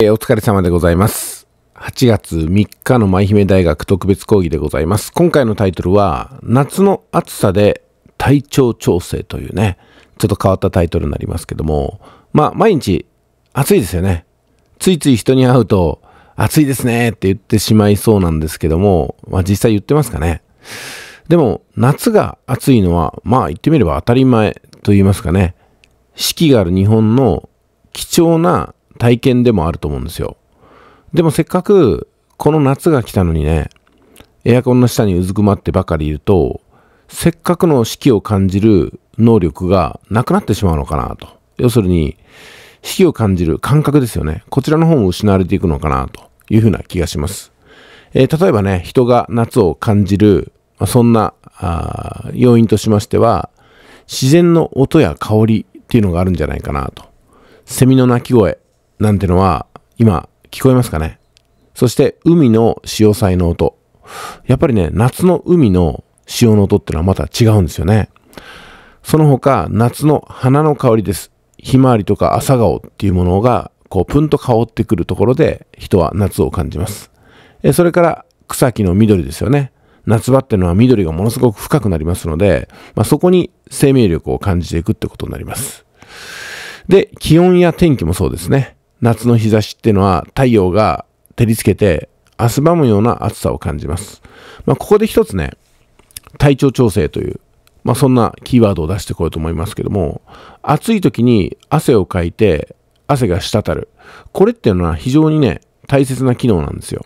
えー、お疲れ様でございます。8月3日の舞姫大学特別講義でございます。今回のタイトルは、夏の暑さで体調調整というね、ちょっと変わったタイトルになりますけども、まあ、毎日暑いですよね。ついつい人に会うと、暑いですねって言ってしまいそうなんですけども、まあ実際言ってますかね。でも、夏が暑いのは、まあ言ってみれば当たり前と言いますかね。四季がある日本の貴重な体験でもあると思うんですよ。でもせっかくこの夏が来たのにね、エアコンの下にうずくまってばかりいると、せっかくの四季を感じる能力がなくなってしまうのかなと。要するに、四季を感じる感覚ですよね。こちらの方も失われていくのかなというふうな気がします。えー、例えばね、人が夏を感じる、まあ、そんなあ要因としましては、自然の音や香りっていうのがあるんじゃないかなと。セミの鳴き声、なんてのは、今、聞こえますかねそして、海の潮騒の音。やっぱりね、夏の海の潮の音ってのはまた違うんですよね。その他、夏の花の香りです。ひまわりとか朝顔っていうものが、こう、ぷんと香ってくるところで、人は夏を感じます。えそれから、草木の緑ですよね。夏場っていうのは緑がものすごく深くなりますので、まあ、そこに生命力を感じていくってことになります。で、気温や天気もそうですね。夏の日差しっていうのは太陽が照りつけて汗ばむような暑さを感じます。まあ、ここで一つね、体調調整という、まあ、そんなキーワードを出してこようと思いますけども、暑い時に汗をかいて汗が滴る。これっていうのは非常にね、大切な機能なんですよ。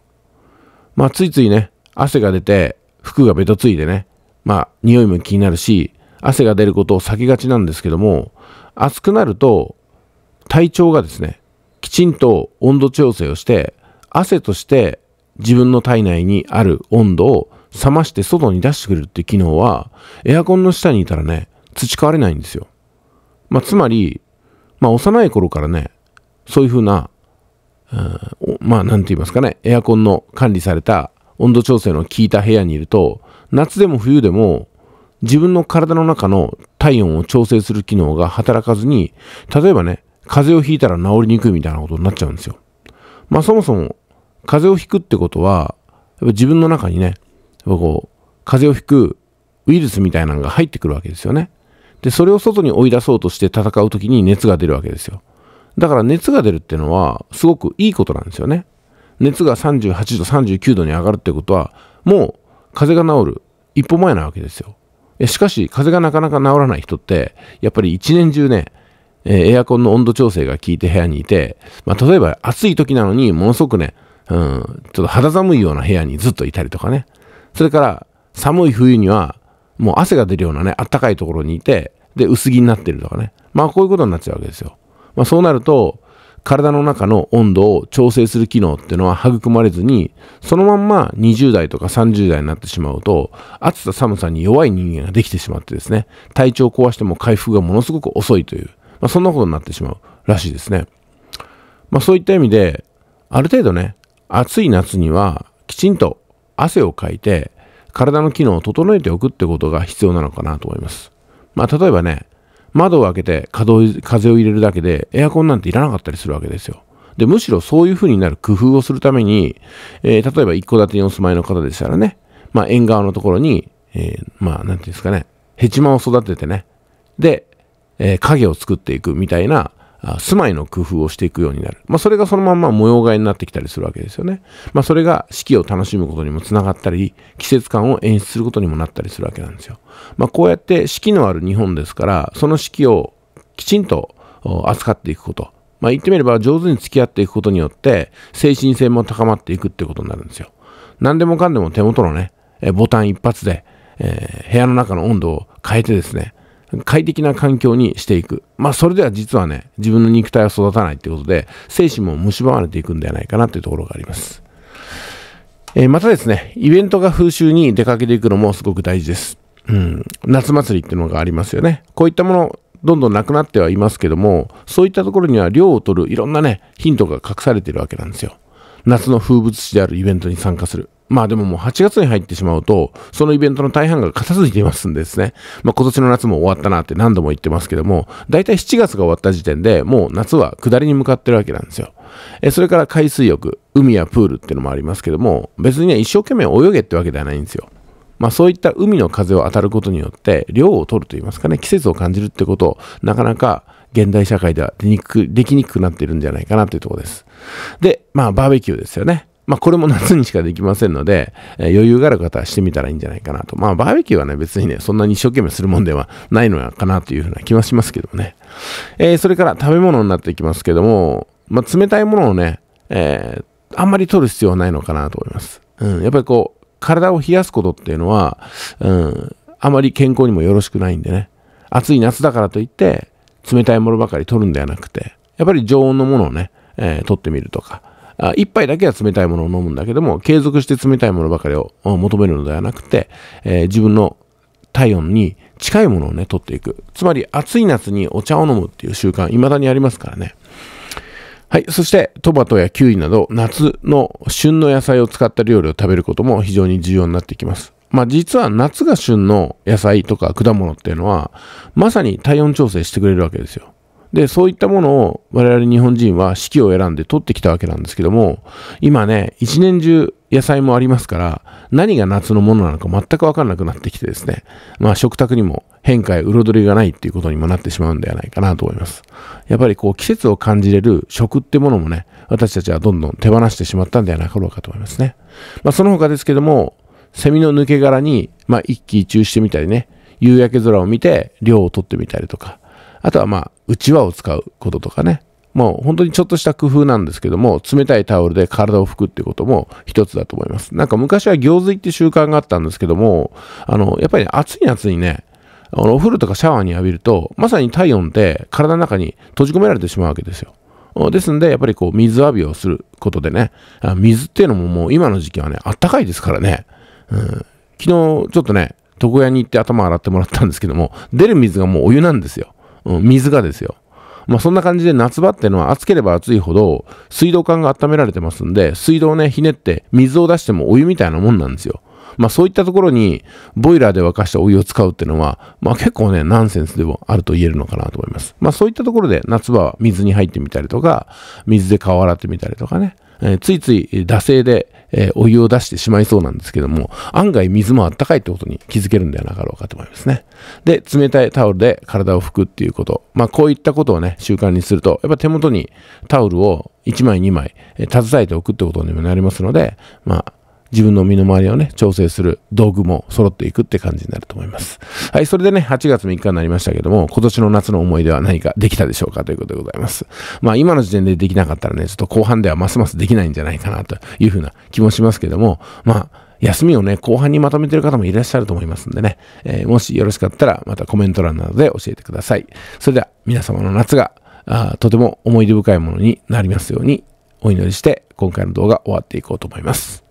まあ、ついついね、汗が出て服がべとついてね、まあ、匂いも気になるし、汗が出ることを避けがちなんですけども、暑くなると体調がですね、きちんと温度調整をして、汗として自分の体内にある温度を冷まして外に出してくれるっていう機能は、エアコンの下にいたらね、培われないんですよ。まあ、つまり、まあ、幼い頃からね、そういうふうな、うん、まあ、なんて言いますかね、エアコンの管理された温度調整の効いた部屋にいると、夏でも冬でも、自分の体の中の体温を調整する機能が働かずに、例えばね、風邪をひいたら治りにくいみたいなことになっちゃうんですよ。まあそもそも、風邪をひくってことは、やっぱ自分の中にね、こう、風邪をひくウイルスみたいなのが入ってくるわけですよね。で、それを外に追い出そうとして戦うときに熱が出るわけですよ。だから熱が出るっていうのは、すごくいいことなんですよね。熱が38度、39度に上がるってことは、もう風邪が治る一歩前なわけですよ。しかし、風邪がなかなか治らない人って、やっぱり一年中ね、えエアコンの温度調整が効いて部屋にいて、まあ、例えば暑い時なのに、ものすごくね、うん、ちょっと肌寒いような部屋にずっといたりとかね。それから、寒い冬には、もう汗が出るようなね、あったかいところにいて、で、薄着になってるとかね。まあ、こういうことになっちゃうわけですよ。まあ、そうなると、体の中の温度を調整する機能っていうのは育まれずに、そのまんま20代とか30代になってしまうと、暑さ寒さに弱い人間ができてしまってですね、体調を壊しても回復がものすごく遅いという、まあ、そんなことになってしまうらしいですね。まあ、そういった意味で、ある程度ね、暑い夏にはきちんと汗をかいて、体の機能を整えておくってことが必要なのかなと思います。まあ、例えばね、窓を開けて風を入れるだけでエアコンなんていらなかったりするわけですよ。で、むしろそういう風になる工夫をするために、えー、例えば一戸建てにお住まいの方でしたらね、まあ、縁側のところに、えー、まあ、なんていうんですかね、ヘチマを育ててね、で、えー、影を作っていくみたいな住まいの工夫をしていくようになる。まあ、それがそのまんま模様替えになってきたりするわけですよね。まあ、それが四季を楽しむことにもつながったり、季節感を演出することにもなったりするわけなんですよ。まあ、こうやって四季のある日本ですから、その四季をきちんと扱っていくこと。まあ、言ってみれば上手に付き合っていくことによって、精神性も高まっていくってことになるんですよ。何でもかんでも手元のね、ボタン一発で、えー、部屋の中の温度を変えてですね、快適な環境にしていく。まあ、それでは実はね、自分の肉体は育たないってことで、精神も蝕まれていくんではないかなというところがあります。えー、またですね、イベントが風習に出かけていくのもすごく大事です。うん、夏祭りっていうのがありますよね。こういったもの、どんどんなくなってはいますけども、そういったところには量を取るいろんなね、ヒントが隠されてるわけなんですよ。夏の風物詩であるイベントに参加する。まあでももう8月に入ってしまうと、そのイベントの大半が片付いていますんでですね、まあ今年の夏も終わったなって何度も言ってますけども、大体7月が終わった時点でもう夏は下りに向かってるわけなんですよ。えそれから海水浴、海やプールっていうのもありますけども、別にね、一生懸命泳げってわけではないんですよ。まあそういった海の風を当たることによって、量を取るといいますかね、季節を感じるってことを、なかなか現代社会ではできにくくなっているんじゃないかなというところです。で、まあバーベキューですよね。まあ、これも夏にしかできませんので、えー、余裕がある方はしてみたらいいんじゃないかなと。まあ、バーベキューはね、別にね、そんなに一生懸命するもんではないのかなというふうな気はしますけどね。えー、それから食べ物になっていきますけども、まあ、冷たいものをね、えー、あんまり取る必要はないのかなと思います。うん、やっぱりこう、体を冷やすことっていうのは、うん、あまり健康にもよろしくないんでね。暑い夏だからといって、冷たいものばかり取るんではなくて、やっぱり常温のものをね、えー、取ってみるとか、あ杯だけは冷たいものを飲むんだけども、継続して冷たいものばかりを求めるのではなくて、えー、自分の体温に近いものをね、取っていく。つまり、暑い夏にお茶を飲むっていう習慣、未だにありますからね。はい。そして、トマトやキュウイなど、夏の旬の野菜を使った料理を食べることも非常に重要になってきます。まあ実は夏が旬の野菜とか果物っていうのは、まさに体温調整してくれるわけですよ。で、そういったものを我々日本人は四季を選んで取ってきたわけなんですけども、今ね、一年中野菜もありますから、何が夏のものなのか全くわかんなくなってきてですね、まあ食卓にも変化や彩りがないっていうことにもなってしまうんではないかなと思います。やっぱりこう季節を感じれる食ってものもね、私たちはどんどん手放してしまったんではなかろうかと思いますね。まあその他ですけども、セミの抜け殻に、まあ一気一中してみたりね、夕焼け空を見て量を取ってみたりとか、あとはまあ、うちわを使うこととかね。もう本当にちょっとした工夫なんですけども、冷たいタオルで体を拭くってことも一つだと思います。なんか昔は行水って習慣があったんですけども、あの、やっぱり、ね、暑い夏にね、あのお風呂とかシャワーに浴びると、まさに体温って体の中に閉じ込められてしまうわけですよ。ですんで、やっぱりこう、水浴びをすることでね、水っていうのももう今の時期はね、あったかいですからね。うん、昨日、ちょっとね、床屋に行って頭洗ってもらったんですけども、出る水がもうお湯なんですよ。うん、水がですよ。まあ、そんな感じで夏場っていうのは暑ければ暑いほど水道管が温められてますんで、水道をね、ひねって水を出してもお湯みたいなもんなんですよ。まあそういったところにボイラーで沸かしたお湯を使うっていうのは、まあ結構ね、ナンセンスでもあると言えるのかなと思います。まあそういったところで夏場は水に入ってみたりとか、水で顔洗ってみたりとかね、えー、ついつい惰性で、えー、お湯を出してしまいそうなんですけども、案外水もあったかいってことに気づけるんではなかろうかと思いますね。で、冷たいタオルで体を拭くっていうこと。まあ、こういったことをね、習慣にすると、やっぱ手元にタオルを1枚2枚、えー、携えておくってことにもなりますので、まあ、自分の身の回りをね、調整する道具も揃っていくって感じになると思います。はい、それでね、8月3日になりましたけども、今年の夏の思い出は何かできたでしょうかということでございます。まあ、今の時点でできなかったらね、ちょっと後半ではますますできないんじゃないかなというふうな気もしますけども、まあ、休みをね、後半にまとめてる方もいらっしゃると思いますんでね、えー、もしよろしかったら、またコメント欄などで教えてください。それでは、皆様の夏が、あとても思い出深いものになりますように、お祈りして、今回の動画終わっていこうと思います。